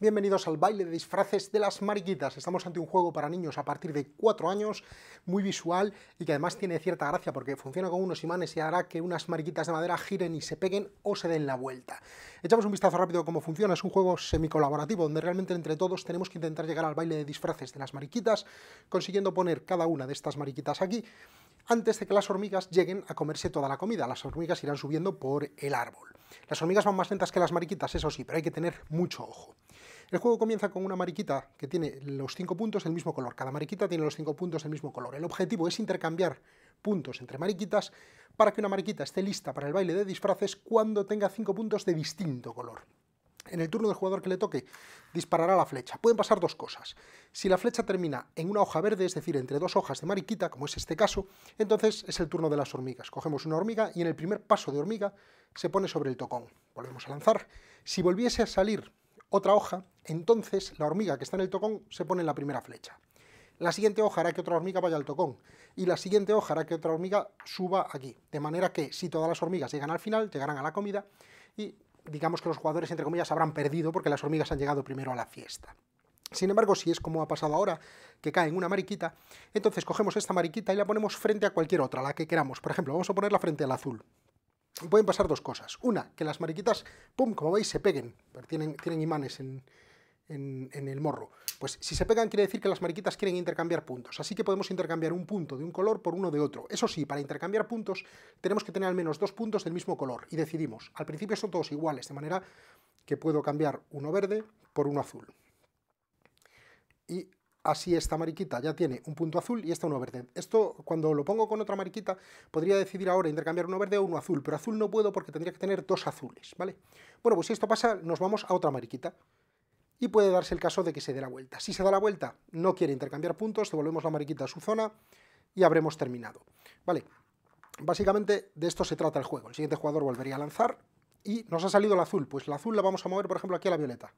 Bienvenidos al baile de disfraces de las mariquitas. Estamos ante un juego para niños a partir de 4 años, muy visual y que además tiene cierta gracia porque funciona con unos imanes y hará que unas mariquitas de madera giren y se peguen o se den la vuelta. Echamos un vistazo rápido a cómo funciona. Es un juego colaborativo donde realmente entre todos tenemos que intentar llegar al baile de disfraces de las mariquitas, consiguiendo poner cada una de estas mariquitas aquí antes de que las hormigas lleguen a comerse toda la comida. Las hormigas irán subiendo por el árbol. Las hormigas van más lentas que las mariquitas, eso sí, pero hay que tener mucho ojo. El juego comienza con una mariquita que tiene los cinco puntos del mismo color. Cada mariquita tiene los cinco puntos del mismo color. El objetivo es intercambiar puntos entre mariquitas para que una mariquita esté lista para el baile de disfraces cuando tenga cinco puntos de distinto color. En el turno del jugador que le toque, disparará la flecha. Pueden pasar dos cosas. Si la flecha termina en una hoja verde, es decir, entre dos hojas de mariquita, como es este caso, entonces es el turno de las hormigas. Cogemos una hormiga y en el primer paso de hormiga se pone sobre el tocón. Volvemos a lanzar. Si volviese a salir otra hoja, entonces la hormiga que está en el tocón se pone en la primera flecha. La siguiente hoja hará que otra hormiga vaya al tocón y la siguiente hoja hará que otra hormiga suba aquí. De manera que si todas las hormigas llegan al final, llegarán a la comida y digamos que los jugadores, entre comillas, habrán perdido porque las hormigas han llegado primero a la fiesta. Sin embargo, si es como ha pasado ahora, que cae en una mariquita, entonces cogemos esta mariquita y la ponemos frente a cualquier otra, la que queramos. Por ejemplo, vamos a ponerla frente al azul. Pueden pasar dos cosas. Una, que las mariquitas, pum, como veis, se peguen, tienen, tienen imanes en, en, el morro. Pues si se pegan quiere decir que las mariquitas quieren intercambiar puntos, así que podemos intercambiar un punto de un color por uno de otro. Eso sí, para intercambiar puntos tenemos que tener al menos dos puntos del mismo color y decidimos. Al principio son todos iguales, de manera que puedo cambiar uno verde por uno azul. Y así esta mariquita ya tiene un punto azul y esta uno verde. Esto, cuando lo pongo con otra mariquita, podría decidir ahora intercambiar uno verde o uno azul, pero azul no puedo porque tendría que tener dos azules, ¿vale? Bueno, pues si esto pasa, nos vamos a otra mariquita y puede darse el caso de que se dé la vuelta. Si se da la vuelta, no quiere intercambiar puntos, devolvemos la mariquita a su zona y habremos terminado. Vale, básicamente de esto se trata el juego. El siguiente jugador volvería a lanzar y nos ha salido el azul. Pues la azul la vamos a mover, por ejemplo, aquí a la violeta.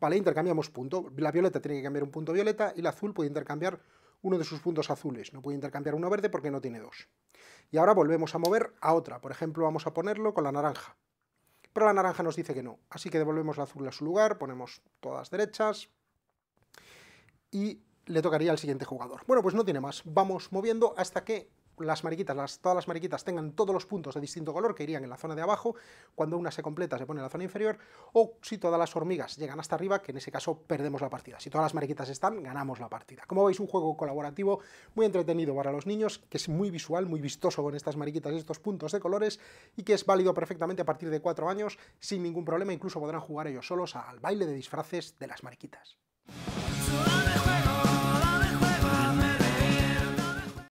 Vale, intercambiamos punto. La violeta tiene que cambiar un punto violeta y la azul puede intercambiar uno de sus puntos azules. No puede intercambiar uno verde porque no tiene dos. Y ahora volvemos a mover a otra. Por ejemplo, vamos a ponerlo con la naranja pero la naranja nos dice que no. Así que devolvemos la azul a su lugar, ponemos todas derechas y le tocaría al siguiente jugador. Bueno, pues no tiene más. Vamos moviendo hasta que las mariquitas, todas las mariquitas tengan todos los puntos de distinto color que irían en la zona de abajo, cuando una se completa se pone en la zona inferior, o si todas las hormigas llegan hasta arriba, que en ese caso perdemos la partida. Si todas las mariquitas están, ganamos la partida. Como veis, un juego colaborativo muy entretenido para los niños, que es muy visual, muy vistoso con estas mariquitas y estos puntos de colores, y que es válido perfectamente a partir de cuatro años, sin ningún problema, incluso podrán jugar ellos solos al baile de disfraces de las mariquitas.